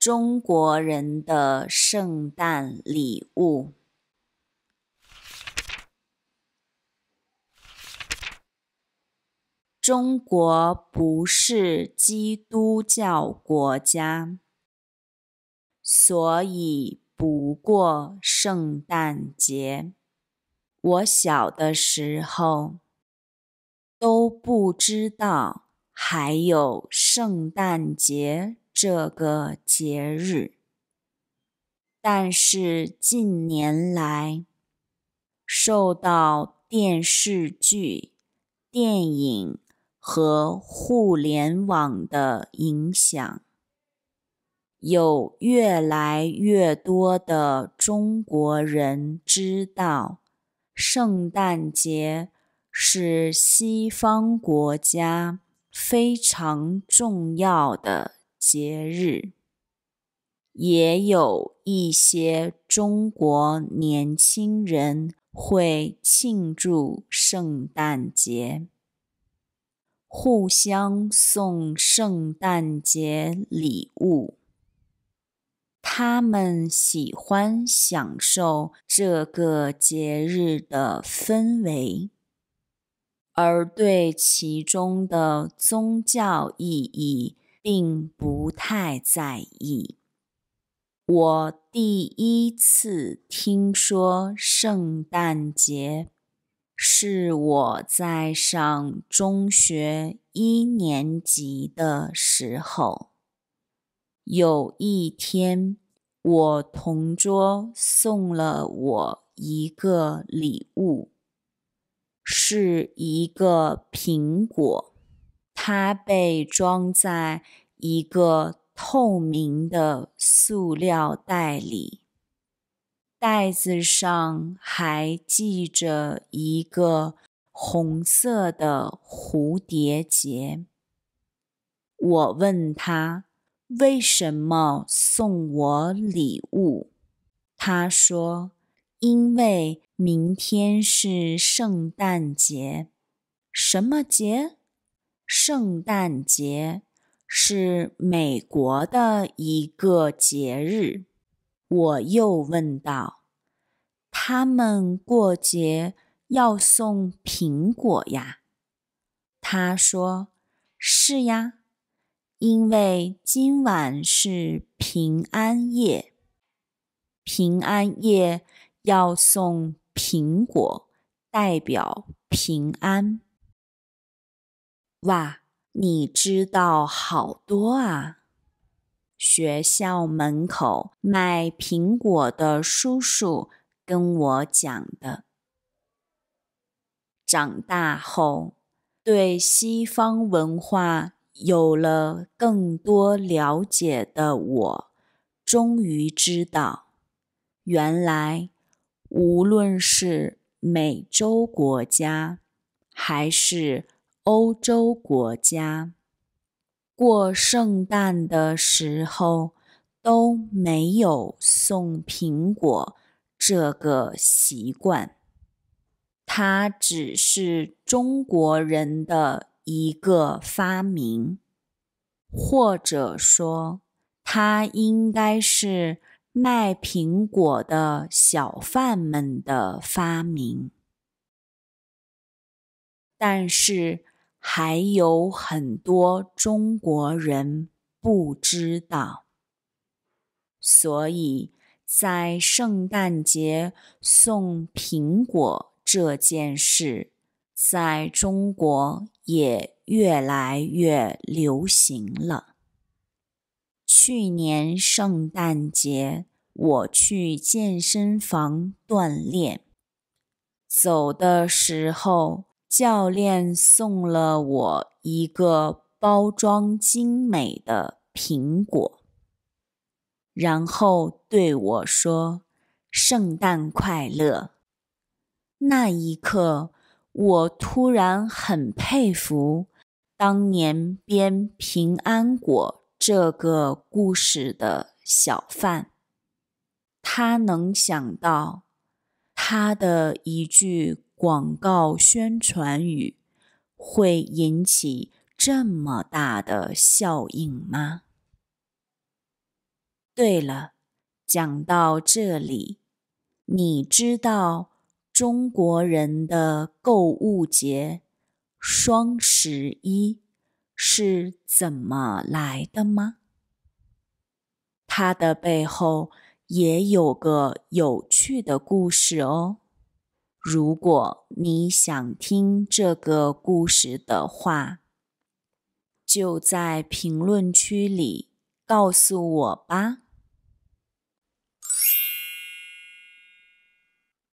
中国人的圣诞礼物。中国不是基督教国家，所以不过圣诞节。我小的时候都不知道还有圣诞节。这个节日，但是近年来受到电视剧、电影和互联网的影响，有越来越多的中国人知道圣诞节是西方国家非常重要的。节日也有一些中国年轻人会庆祝圣诞节，互相送圣诞节礼物。他们喜欢享受这个节日的氛围，而对其中的宗教意义。并不太在意。我第一次听说圣诞节，是我在上中学一年级的时候。有一天，我同桌送了我一个礼物，是一个苹果。它被装在一个透明的塑料袋里，袋子上还系着一个红色的蝴蝶结。我问他为什么送我礼物，他说：“因为明天是圣诞节。”什么节？圣诞节是美国的一个节日。我又问道：“他们过节要送苹果呀？”他说：“是呀，因为今晚是平安夜。平安夜要送苹果，代表平安。”哇，你知道好多啊！学校门口卖苹果的叔叔跟我讲的。长大后，对西方文化有了更多了解的我，终于知道，原来无论是美洲国家，还是……欧洲国家过圣诞的时候都没有送苹果这个习惯，它只是中国人的一个发明，或者说，它应该是卖苹果的小贩们的发明，但是。还有很多中国人不知道，所以，在圣诞节送苹果这件事，在中国也越来越流行了。去年圣诞节，我去健身房锻炼，走的时候。教练送了我一个包装精美的苹果，然后对我说：“圣诞快乐。”那一刻，我突然很佩服当年编《平安果》这个故事的小贩，他能想到他的一句。广告宣传语会引起这么大的效应吗？对了，讲到这里，你知道中国人的购物节“双十一”是怎么来的吗？它的背后也有个有趣的故事哦。如果你想听这个故事的话，就在评论区里告诉我吧。